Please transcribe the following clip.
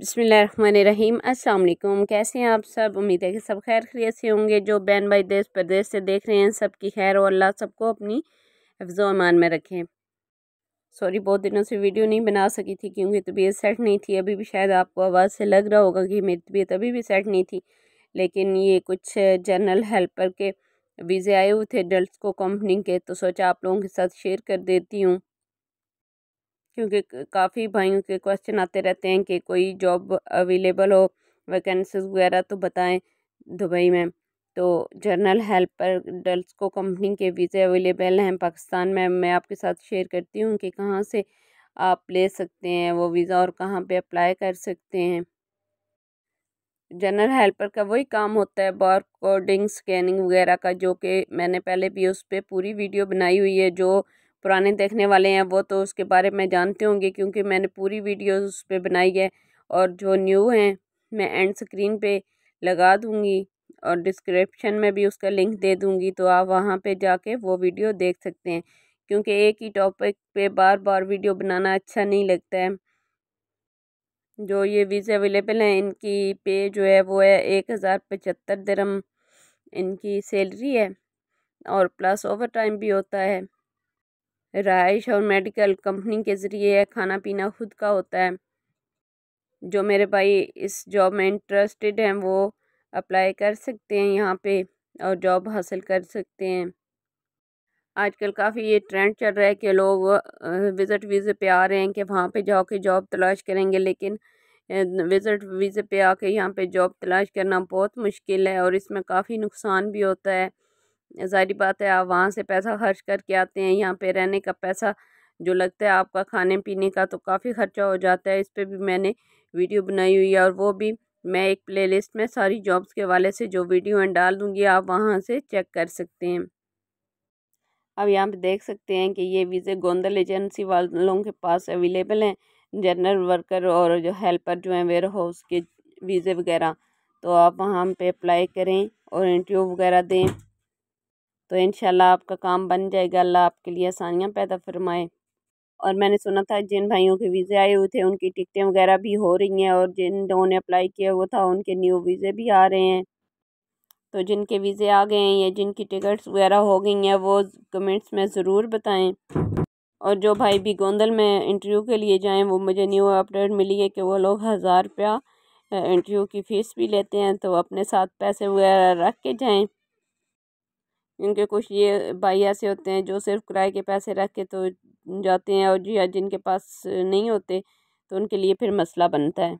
बसमीम अल्लाम कैसे हैं आप सब उम्मीद है कि सब खैर खरीत से होंगे जो बैन भाई देश प्रदेश से देख रहे हैं सब की खैर और अल्लाह सबको अपनी हफ्ज़ अमान में रखें सॉरी बहुत दिनों से वीडियो नहीं बना सकी थी क्योंकि तबीयत सेट नहीं थी अभी भी शायद आपको आवाज़ से लग रहा होगा कि मेरी तबीयत अभी भी सेट नहीं थी लेकिन ये कुछ जनरल हेल्पर के वीज़े आए हुए थे एडल्ट को कंपनी के तो सोचा आप लोगों के साथ शेयर कर देती हूँ क्योंकि काफ़ी भाइयों के क्वेश्चन आते रहते हैं कि कोई जॉब अवेलेबल हो वैकेंसीज वगैरह तो बताएं दुबई में तो जनरल हेल्पर डल्स को कंपनी के वीज़े अवेलेबल हैं पाकिस्तान में मैं आपके साथ शेयर करती हूँ कि कहाँ से आप ले सकते हैं वो वीज़ा और कहाँ पे अप्लाई कर सकते हैं जनरल हेल्पर का वही काम होता है बार कोडिंग स्कैनिंग वगैरह का जो कि मैंने पहले भी उस पर पूरी वीडियो बनाई हुई है जो पुराने देखने वाले हैं वो तो उसके बारे में जानते होंगे क्योंकि मैंने पूरी वीडियो उस पर बनाई है और जो न्यू हैं मैं एंड स्क्रीन पे लगा दूँगी और डिस्क्रिप्शन में भी उसका लिंक दे दूँगी तो आप वहाँ पर जाके वो वीडियो देख सकते हैं क्योंकि एक ही टॉपिक पे बार बार वीडियो बनाना अच्छा नहीं लगता है जो ये वीज़ अवेलेबल हैं इनकी पे जो है वो है एक हज़ार पचहत्तर दरम इनकी सैलरी है और प्लस ओवर टाइम भी होता है रहाइश और मेडिकल कंपनी के ज़रिए खाना पीना खुद का होता है जो मेरे भाई इस जॉब में इंटरेस्टेड हैं वो अप्लाई कर सकते हैं यहाँ पे और जॉब हासिल कर सकते हैं आजकल काफ़ी ये ट्रेंड चल रहा है कि लोग विज़िट वीज़े पे आ रहे हैं कि वहाँ पे जाके जॉब तलाश करेंगे लेकिन विज़िट वीज़े पे आके यहाँ पे जॉब तलाश करना बहुत मुश्किल है और इसमें काफ़ी नुकसान भी होता है ज़ाहिर बात है आप वहाँ से पैसा खर्च करके आते हैं यहाँ पे रहने का पैसा जो लगता है आपका खाने पीने का तो काफ़ी ख़र्चा हो जाता है इस पर भी मैंने वीडियो बनाई हुई है और वो भी मैं एक प्लेलिस्ट में सारी जॉब्स के वाले से जो वीडियो हैं डाल दूँगी आप वहाँ से चेक कर सकते हैं अब यहाँ पे देख सकते हैं कि ये वीज़े गोंदल एजेंसी वालों के पास अवेलेबल हैं जनरल वर्कर और जो हेल्पर जो हैं वेयर हाउस के वीज़े वगैरह तो आप वहाँ पे अप्लाई करें और इंटरव्यू वगैरह दें तो इन आपका काम बन जाएगा अल्लाह आपके लिए आसानियाँ पैदा फरमाए और मैंने सुना था जिन भाइयों के वीज़े आए हुए थे उनकी टिकटें वगैरह भी हो रही हैं और जिन लोगों ने अप्लाई किया हुआ था उनके न्यू वीज़े भी आ रहे हैं तो जिनके वीज़े आ गए हैं या जिनकी टिकट्स वगैरह हो गई हैं वो कमेंट्स में ज़रूर बताएं और जो भाई भी गोंदल में इंटरव्यू के लिए जाएँ वो मुझे न्यू अपडेट मिली है कि वो लोग हज़ार रुपया इंटरव्यू की फ़ीस भी लेते हैं तो अपने साथ पैसे वगैरह रख के जाएँ इनके कुछ ये भाई ऐसे होते हैं जो सिर्फ किराए के पैसे रख के तो जाते हैं और जी जिनके पास नहीं होते तो उनके लिए फिर मसला बनता है